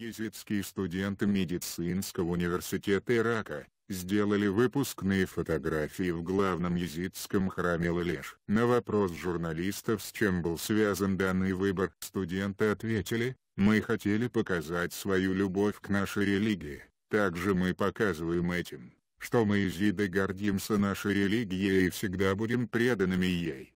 Езидские студенты медицинского университета Ирака, сделали выпускные фотографии в главном езидском храме Лалеш. На вопрос журналистов с чем был связан данный выбор, студенты ответили, мы хотели показать свою любовь к нашей религии, также мы показываем этим, что мы езиды гордимся нашей религией и всегда будем преданными ей.